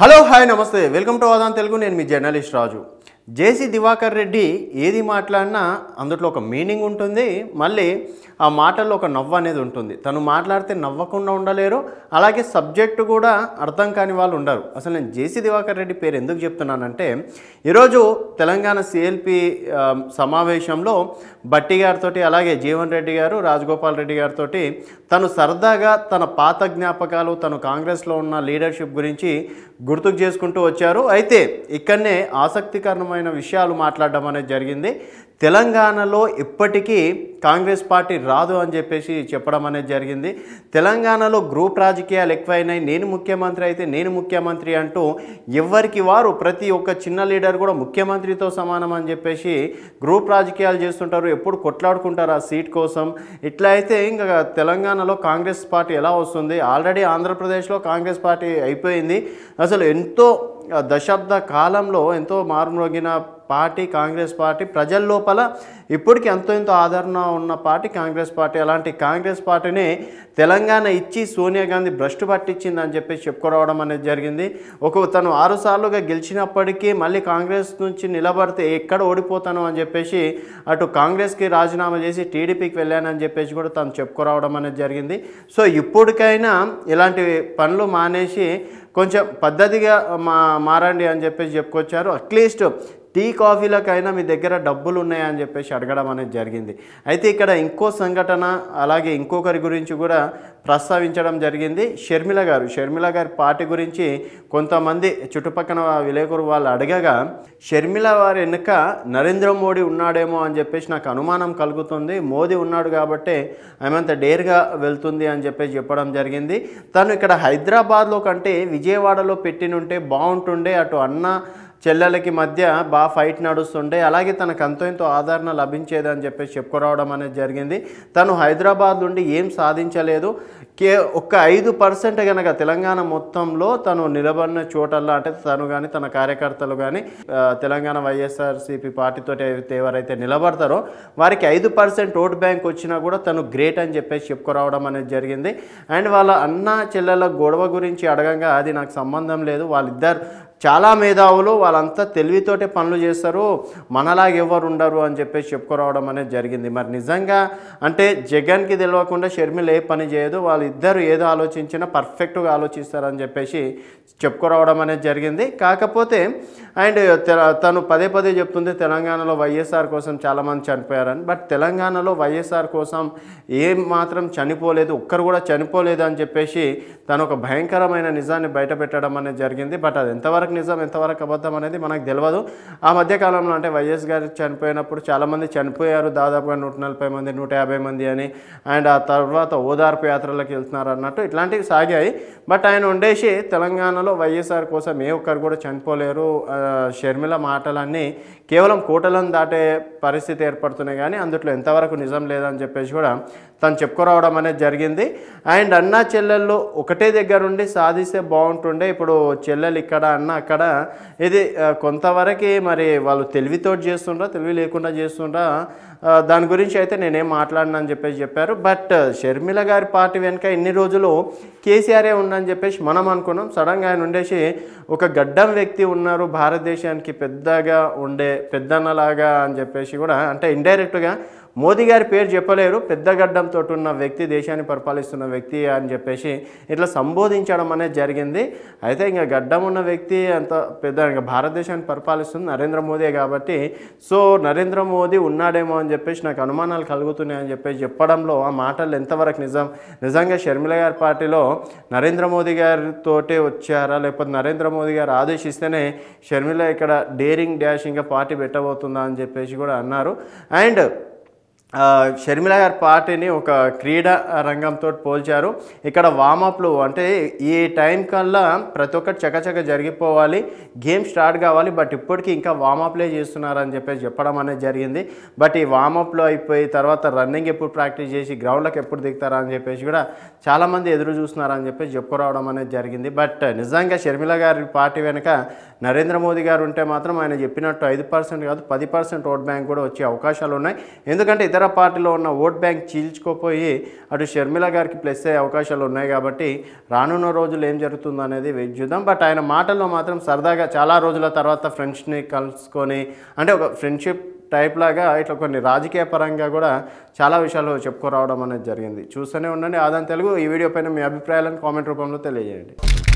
hello hi namaste welcome to Aadhan Telugu నేను మీ journalist Raju JC Diwakar Reddy ఏది మాట్లాడినా అందులో ఒక మీనింగ్ ఉంటుంది మళ్ళీ ఆ మాటల్లో ఒక నవ్వు అనేది ఉంటుంది తను మాట్లాడితే నవ్వకుండా ఉండలేరు అలాగే సబ్జెక్టు కూడా అర్థం కాని వాళ్ళు ఉండరు అసలు నేను జేసీ దివాకర్ రెడ్డి పేరు ఎందుకు చెప్తున్నానంటే ఈరోజు తెలంగాణ సిఎల్పి సమావేశంలో బట్టి గారితోటి అలాగే జీవన్ రెడ్డి గారు రాజగోపాల్ రెడ్డి గారితోటి తను సరదాగా తన పాత జ్ఞాపకాలు తను కాంగ్రెస్లో ఉన్న లీడర్షిప్ గురించి గుర్తుకు చేసుకుంటూ వచ్చారు అయితే ఇక్కడనే ఆసక్తికరమైన విషయాలు మాట్లాడడం అనేది జరిగింది తెలంగాణలో ఇప్పటికీ కాంగ్రెస్ పార్టీ రాదు అని చెప్పేసి చెప్పడం అనేది జరిగింది తెలంగాణలో గ్రూప్ రాజకీయాలు ఎక్కువైనాయి నేను ముఖ్యమంత్రి అయితే నేను ముఖ్యమంత్రి అంటూ ఎవరికి వారు ప్రతి ఒక్క చిన్న లీడర్ కూడా ముఖ్యమంత్రితో సమానం అని చెప్పేసి గ్రూప్ రాజకీయాలు చేస్తుంటారు ఎప్పుడు కొట్లాడుకుంటారు ఆ సీట్ కోసం ఇట్లా అయితే ఇంకా తెలంగాణలో కాంగ్రెస్ పార్టీ ఎలా వస్తుంది ఆల్రెడీ ఆంధ్రప్రదేశ్లో కాంగ్రెస్ పార్టీ అయిపోయింది అసలు ఎంతో దశాబ్ద కాలంలో ఎంతో మారుమ్రోగిన పార్టీ కాంగ్రెస్ పార్టీ ప్రజల లోపల ఇప్పటికి ఎంతో ఎంతో ఆదరణ ఉన్న పార్టీ కాంగ్రెస్ పార్టీ అలాంటి కాంగ్రెస్ పార్టీని తెలంగాణ ఇచ్చి సోనియా గాంధీ భ్రష్టు పట్టించింది అని చెప్పేసి చెప్పుకోవడం అనేది జరిగింది ఒక తను ఆరుసార్లుగా గెలిచినప్పటికీ మళ్ళీ కాంగ్రెస్ నుంచి నిలబడితే ఎక్కడ ఓడిపోతాను అని చెప్పేసి అటు కాంగ్రెస్కి రాజీనామా చేసి టీడీపీకి వెళ్ళానని చెప్పేసి కూడా తను చెప్పుకోవడం అనేది జరిగింది సో ఇప్పటికైనా ఇలాంటి పనులు మానేసి కొంచెం పద్ధతిగా మా మారండి అని చెప్పేసి చెప్పుకొచ్చారు అట్లీస్ట్ టీ కాఫీలకైనా మీ దగ్గర డబ్బులు ఉన్నాయని చెప్పేసి అడగడం అనేది జరిగింది అయితే ఇక్కడ ఇంకో సంఘటన అలాగే ఇంకొకరి గురించి కూడా ప్రస్తావించడం జరిగింది షర్మిల గారు షర్మిల గారి పార్టీ గురించి కొంతమంది చుట్టుపక్కన విలేకరు వాళ్ళు అడగగా షర్మిల వారి వెనుక నరేంద్ర మోడీ ఉన్నాడేమో అని చెప్పేసి నాకు అనుమానం కలుగుతుంది మోదీ ఉన్నాడు కాబట్టి ఆమెంత డేర్గా వెళ్తుంది అని చెప్పేసి చెప్పడం జరిగింది తను ఇక్కడ హైదరాబాద్లో కంటే విజయవాడలో పెట్టినుంటే బాగుంటుండే అటు అన్న చెల్లెలకి మధ్య బాగా ఫైట్ నడుస్తుండే అలాగే తనకు అంతో ఎంతో ఆదరణ లభించేదని చెప్పేసి చెప్పుకురావడం అనేది జరిగింది తను హైదరాబాద్ నుండి ఏం సాధించలేదు కే ఒక్క ఐదు పర్సెంట్ కనుక తెలంగాణ మొత్తంలో తను నిలబడిన చోటల్లో అంటే తను కానీ తన కార్యకర్తలు కానీ తెలంగాణ వైఎస్ఆర్సీపీ పార్టీతో ఎవరైతే నిలబడతారో వారికి ఐదు పర్సెంట్ ఓట్ బ్యాంక్ వచ్చినా కూడా తను గ్రేట్ అని చెప్పేసి చెప్పుకురావడం అనేది జరిగింది అండ్ వాళ్ళ అన్న చెల్లెల గొడవ గురించి అడగంగా అది నాకు సంబంధం లేదు వాళ్ళిద్దరు చాలా మేధావులు వాళ్ళంతా తెలివితోటే పనులు చేస్తారు మనలాగా ఎవరు ఉండరు అని చెప్పేసి చెప్పుకురావడం అనేది జరిగింది మరి నిజంగా అంటే జగన్కి తెలియకుండా షర్మిల ఏ పని చేయదు వాళ్ళిద్దరు ఏదో ఆలోచించినా పర్ఫెక్ట్గా ఆలోచిస్తారని చెప్పేసి చెప్పుకురావడం అనేది జరిగింది కాకపోతే అండ్ తను పదే పదే చెప్తుంది తెలంగాణలో వైఎస్ఆర్ కోసం చాలామంది చనిపోయారని బట్ తెలంగాణలో వైఎస్ఆర్ కోసం ఏం మాత్రం చనిపోలేదు ఒక్కరు కూడా చనిపోలేదు అని చెప్పేసి తను ఒక భయంకరమైన నిజాన్ని బయటపెట్టడం అనేది జరిగింది బట్ అది ఎంతవరకు ఎంతవరకు నిజం ఎంతవరకు అబద్ధం అనేది మనకు తెలియదు ఆ మధ్యకాలంలో అంటే వైఎస్ గారు చనిపోయినప్పుడు చాలామంది చనిపోయారు దాదాపుగా నూట నలభై మంది నూట యాభై మంది అని అండ్ ఆ తర్వాత ఓదార్పు యాత్రలకు వెళ్తున్నారు అన్నట్టు ఇట్లాంటివి సాగాయి బట్ ఆయన ఉండేసి తెలంగాణలో వైఎస్ఆర్ కోసం ఏ ఒక్కరు కూడా చనిపోలేరు షర్మిల మాటలన్నీ కేవలం కూటలను దాటే పరిస్థితి ఏర్పడుతున్నాయి కానీ అందుట్లో ఎంతవరకు నిజం లేదని చెప్పేసి కూడా తను చెప్పుకురావడం అనేది జరిగింది అండ్ అన్న చెల్లెళ్ళు ఒకటే దగ్గరుండి సాధిస్తే బాగుంటుండే ఇప్పుడు చెల్లెలు ఇక్కడ అన్న అక్కడ ఇది కొంతవరకు మరి వాళ్ళు తెలివితో చేస్తుండ్రా తెలివి లేకుండా చేస్తుండ్రా దాని గురించి అయితే నేనేం మాట్లాడినా అని చెప్పేసి చెప్పారు బట్ షర్మిల గారి పార్టీ వెనుక ఇన్ని రోజులు కేసీఆరే ఉందని చెప్పేసి మనం అనుకున్నాం సడన్గా ఆయన ఉండేసి ఒక గడ్డం వ్యక్తి ఉన్నారు భారతదేశానికి పెద్దగా ఉండే పెద్దన్నలాగా అని చెప్పేసి కూడా అంటే ఇండైరెక్ట్గా మోదీ గారి పేరు చెప్పలేరు పెద్దగడ్డంతో ఉన్న వ్యక్తి దేశాన్ని పరిపాలిస్తున్న వ్యక్తి అని చెప్పేసి ఇట్లా సంబోధించడం అనేది జరిగింది అయితే ఇంకా గడ్డం ఉన్న వ్యక్తి అంత పెద్ద ఇంకా భారతదేశాన్ని పరిపాలిస్తుంది నరేంద్ర మోదీ కాబట్టి సో నరేంద్ర మోదీ ఉన్నాడేమో అని చెప్పేసి నాకు అనుమానాలు కలుగుతున్నాయి అని చెప్పేసి చెప్పడంలో ఆ మాటలు ఎంతవరకు నిజం నిజంగా షర్మిల గారి పార్టీలో నరేంద్ర మోదీ గారితోటే వచ్చారా లేకపోతే నరేంద్ర మోదీ గారు ఆదేశిస్తేనే షర్మిల ఇక్కడ డేరింగ్ డ్యాష్ ఇంకా పార్టీ పెట్టబోతుందా అని చెప్పేసి కూడా అన్నారు అండ్ షర్మిల గారి పార్టీని ఒక క్రీడా రంగంతో పోల్చారు ఇక్కడ వామప్లు అంటే ఈ టైం కల్లా ప్రతి ఒక్కటి చకచక జరిగిపోవాలి గేమ్ స్టార్ట్ కావాలి బట్ ఇప్పటికీ ఇంకా వామప్లే చేస్తున్నారని చెప్పేసి చెప్పడం అనేది జరిగింది బట్ ఈ వామప్లో అయిపోయి తర్వాత రన్నింగ్ ఎప్పుడు ప్రాక్టీస్ చేసి గ్రౌండ్లకు ఎప్పుడు దిగుతారా అని చెప్పేసి కూడా చాలామంది ఎదురు చూస్తున్నారని చెప్పేసి చెప్పుకురావడం అనేది జరిగింది బట్ నిజంగా షర్మిల గారి పార్టీ వెనుక నరేంద్ర మోదీ గారు ఉంటే మాత్రం ఆయన చెప్పినట్టు ఐదు పర్సెంట్ కాదు పది పర్సెంట్ ఓట్ బ్యాంక్ కూడా వచ్చే అవకాశాలు ఉన్నాయి ఎందుకంటే ఇతర ఇతర పార్టీలో ఉన్న ఓట్ బ్యాంక్ చీల్చుకోపోయి అటు షర్మిల గారికి ప్లస్ అయ్యే అవకాశాలు ఉన్నాయి కాబట్టి రానున్న రోజులు ఏం జరుగుతుంది అనేది చూద్దాం బట్ ఆయన మాటల్లో మాత్రం సరదాగా చాలా రోజుల తర్వాత ఫ్రెండ్స్ని కలుసుకొని అంటే ఒక ఫ్రెండ్షిప్ టైప్ లాగా ఇట్లా కొన్ని రాజకీయ పరంగా కూడా చాలా విషయాలు చెప్పుకోరావడం అనేది జరిగింది చూస్తూనే ఉండండి ఆదాని తెలుగు ఈ వీడియో పైన మీ అభిప్రాయాలను కామెంట్ రూపంలో తెలియజేయండి